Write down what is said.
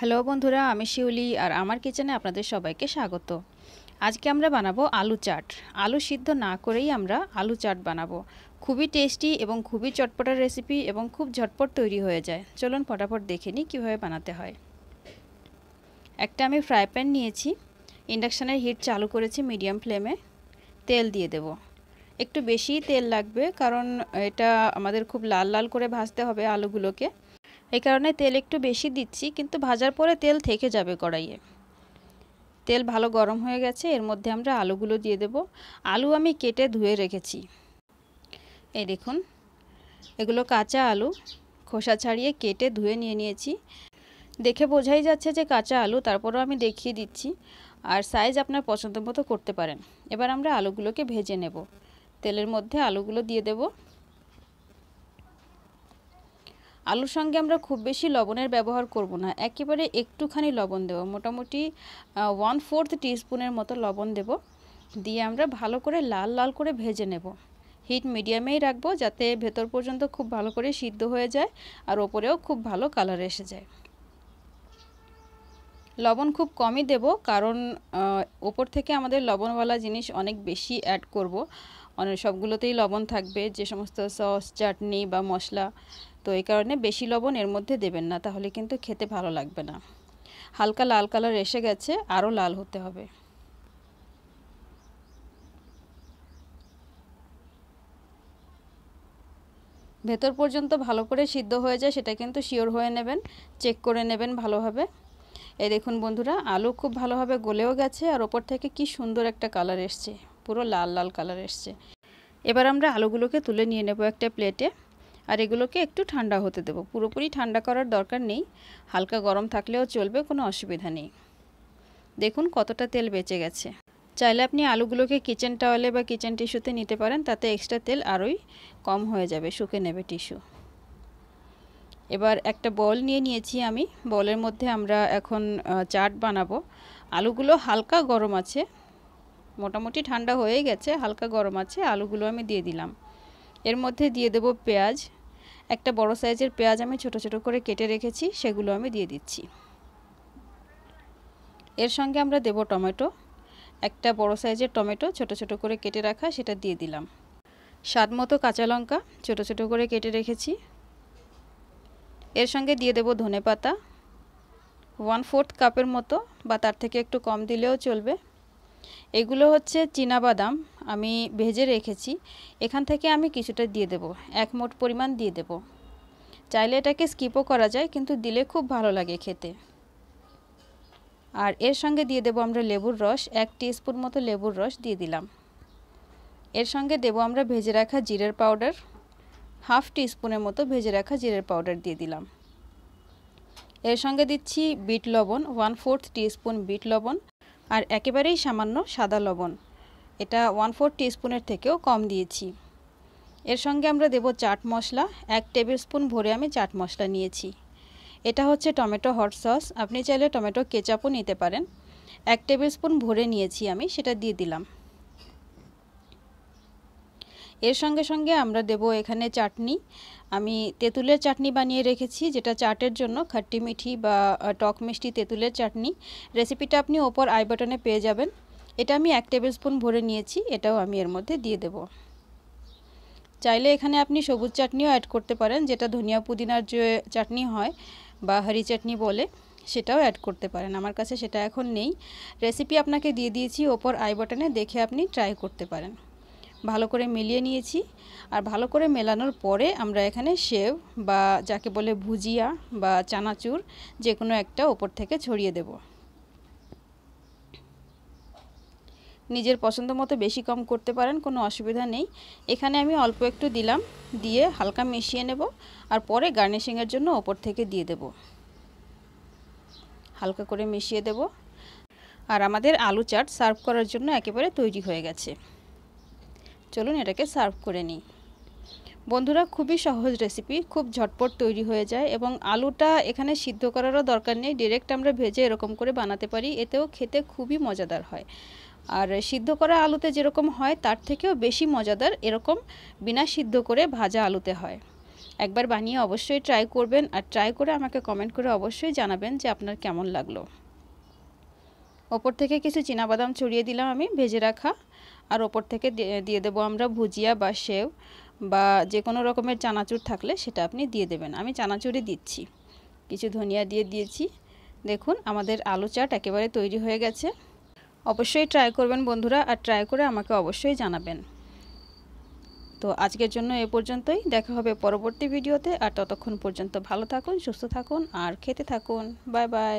hello বন্ধুরা আমি শিউলি আর আমার কিচেনে আপনাদের সবাইকে স্বাগত আজকে আমরা বানাবো আলু চাট আলু সিদ্ধ না করেই আমরা আলু চাট বানাবো খুবই টেস্টি এবং খুবই চটপটা রেসিপি এবং খুব ঝটপট তৈরি হয়ে যায় চলুন ফটাফট দেখে নিই কীভাবে বানাতে হয় একটা আমি ফ্রাই প্যান নিয়েছি ইন্ডাকশানের হিট চালু করেছি মিডিয়াম ফ্লেমে তেল দিয়ে দেব একটু বেশি তেল লাগবে কারণ এটা আমাদের খুব লাল লাল করে ভাজতে হবে আলুগুলোকে এই কারণে তেল একটু বেশি দিচ্ছি কিন্তু ভাজার পরে তেল থেকে যাবে কড়াইয়ে তেল ভালো গরম হয়ে গেছে এর মধ্যে আমরা আলুগুলো দিয়ে দেব আলু আমি কেটে ধুয়ে রেখেছি এই দেখুন এগুলো কাঁচা আলু খোসা ছাড়িয়ে কেটে ধুয়ে নিয়ে নিয়েছি দেখে বোঝাই যাচ্ছে যে কাঁচা আলু তারপরও আমি দেখিয়ে দিচ্ছি আর সাইজ আপনার পছন্দ মতো করতে পারেন এবার আমরা আলুগুলোকে ভেজে নেব তেলের মধ্যে আলুগুলো দিয়ে দেবো আলুর সঙ্গে আমরা খুব বেশি লবণের ব্যবহার করব না একেবারে একটুখানি লবণ দেব মোটামুটি ওয়ান ফোর্থ টিস্পুনের মতো লবণ দেব দিয়ে আমরা ভালো করে লাল লাল করে ভেজে নেব হিট মিডিয়ামেই রাখবো যাতে ভেতর পর্যন্ত খুব ভালো করে সিদ্ধ হয়ে যায় আর ওপরেও খুব ভালো কালার এসে যায় লবণ খুব কমই দেব কারণ ওপর থেকে আমাদের লবণওয়ালা জিনিস অনেক বেশি অ্যাড করব অনেক সবগুলোতেই লবণ থাকবে যে সমস্ত সস চাটনি বা মশলা তো এই কারণে বেশি লবণ এর মধ্যে দেবেন না তাহলে কিন্তু খেতে ভালো লাগবে না হালকা লাল কালার এসে গেছে আরও লাল হতে হবে ভেতর পর্যন্ত ভালো করে সিদ্ধ হয়ে যায় সেটা কিন্তু শিওর হয়ে নেবেন চেক করে নেবেন ভালোভাবে এই দেখুন বন্ধুরা আলু খুব ভালোভাবে গলেও গেছে আর ওপর থেকে কি সুন্দর একটা কালার এসছে পুরো লাল লাল কালার এসছে এবার আমরা আলুগুলোকে তুলে নিয়ে নেব একটা প্লেটে আর এগুলোকে একটু ঠান্ডা হতে দেবো পুরোপুরি ঠান্ডা করার দরকার নেই হালকা গরম থাকলেও চলবে কোনো অসুবিধা নেই দেখুন কতটা তেল বেঁচে গেছে চাইলে আপনি আলুগুলোকে কিচেন টাওয়ালে বা কিচেন টিস্যুতে নিতে পারেন তাতে এক্সট্রা তেল আরোই কম হয়ে যাবে শুকে নেবে টিস্যু এবার একটা বল নিয়ে নিয়েছি আমি বলের মধ্যে আমরা এখন চাট বানাবো আলুগুলো হালকা গরম আছে মোটামুটি ঠান্ডা হয়ে গেছে হালকা গরম আছে আলুগুলো আমি দিয়ে দিলাম এর মধ্যে দিয়ে দেব পেঁয়াজ একটা বড় সাইজের পেঁয়াজ আমি ছোট ছোট করে কেটে রেখেছি সেগুলো আমি দিয়ে দিচ্ছি এর সঙ্গে আমরা দেব টমেটো একটা বড় সাইজের টমেটো ছোট ছোট করে কেটে রাখা সেটা দিয়ে দিলাম স্বাদ মতো কাঁচা লঙ্কা ছোট ছোট করে কেটে রেখেছি এর সঙ্গে দিয়ে দেব ধনে পাতা ওয়ান ফোর্থ কাপের মতো বা তার থেকে একটু কম দিলেও চলবে এগুলো হচ্ছে বাদাম আমি ভেজে রেখেছি এখান থেকে আমি কিছুটা দিয়ে দেব এক মোট পরিমাণ দিয়ে দেব চাইলে এটাকে স্কিপও করা যায় কিন্তু দিলে খুব ভালো লাগে খেতে আর এর সঙ্গে দিয়ে দেব আমরা লেবুর রস এক স্পুন মতো লেবুর রস দিয়ে দিলাম এর সঙ্গে দেব আমরা ভেজে রাখা জিরের পাউডার হাফ টি স্পুনের মতো ভেজে রাখা জিরের পাউডার দিয়ে দিলাম এর সঙ্গে দিচ্ছি বিট লবণ ওয়ান ফোর্থ টি স্পুন বিট লবণ আর একেবারেই সামান্য সাদা লবণ এটা ওয়ান ফোর স্পুনের থেকেও কম দিয়েছি এর সঙ্গে আমরা দেব চাট মশলা এক টেবিল স্পুন ভরে আমি চাট মশলা নিয়েছি এটা হচ্ছে টমেটো হট সস আপনি চাইলে টমেটো কেচাপও নিতে পারেন এক টেবিল স্পুন ভরে নিয়েছি আমি সেটা দিয়ে দিলাম এর সঙ্গে সঙ্গে আমরা দেব এখানে চাটনি আমি তেঁতুলের চাটনি বানিয়ে রেখেছি যেটা চাটের জন্য খাট্টি মিঠি বা টক মিষ্টি তেঁতুলের চাটনি রেসিপিটা আপনি ওপর আই বাটনে পেয়ে যাবেন এটা আমি এক টেবিল স্পুন ভরে নিয়েছি এটাও আমি এর মধ্যে দিয়ে দেব চাইলে এখানে আপনি সবুজ চাটনিও অ্যাড করতে পারেন যেটা ধনিয়া পুদিনার যে চাটনি হয় বা হরি চাটনি বলে সেটাও অ্যাড করতে পারেন আমার কাছে সেটা এখন নেই রেসিপি আপনাকে দিয়ে দিয়েছি ওপর আই বাটনে দেখে আপনি ট্রাই করতে পারেন ভালো করে মিলিয়ে নিয়েছি আর ভালো করে মেলানোর পরে আমরা এখানে সেভ বা যাকে বলে ভুজিয়া বা চানাচুর যে কোনো একটা ওপর থেকে ছড়িয়ে দেবো নিজের পছন্দ মতো বেশি কম করতে পারেন কোনো অসুবিধা নেই এখানে আমি অল্প একটু দিলাম দিয়ে হালকা মিশিয়ে নেব আর পরে গার্নিশিংয়ের জন্য ওপর থেকে দিয়ে দেব হালকা করে মিশিয়ে দেব আর আমাদের আলু চাট সার্ভ করার জন্য একেবারে তৈরি হয়ে গেছে চলুন এটাকে সার্ভ করে নিই বন্ধুরা খুবই সহজ রেসিপি খুব ঝটপট তৈরি হয়ে যায় এবং আলুটা এখানে সিদ্ধ করারও দরকার নেই ডিরেক্ট আমরা ভেজে এরকম করে বানাতে পারি এতেও খেতে খুবই মজাদার হয় আর সিদ্ধ করা আলুতে যেরকম হয় তার থেকেও বেশি মজাদার এরকম বিনা সিদ্ধ করে ভাজা আলুতে হয় একবার বানিয়ে অবশ্যই ট্রাই করবেন আর ট্রাই করে আমাকে কমেন্ট করে অবশ্যই জানাবেন যে আপনার কেমন লাগলো ওপর থেকে কিছু বাদাম ছড়িয়ে দিলাম আমি ভেজে রাখা আর ওপর থেকে দিয়ে দেবো আমরা ভুজিয়া বা সেও বা যে কোনো রকমের চানাচুর থাকলে সেটা আপনি দিয়ে দেবেন আমি চানাচুরই দিচ্ছি কিছু ধনিয়া দিয়ে দিয়েছি দেখুন আমাদের আলু চাট একেবারে তৈরি হয়ে গেছে অবশ্যই ট্রাই করবেন বন্ধুরা আর ট্রাই করে আমাকে অবশ্যই জানাবেন তো আজকের জন্য এ পর্যন্তই দেখা হবে পরবর্তী ভিডিওতে আর ততক্ষণ পর্যন্ত ভালো থাকুন সুস্থ থাকুন আর খেতে থাকুন বাই বাই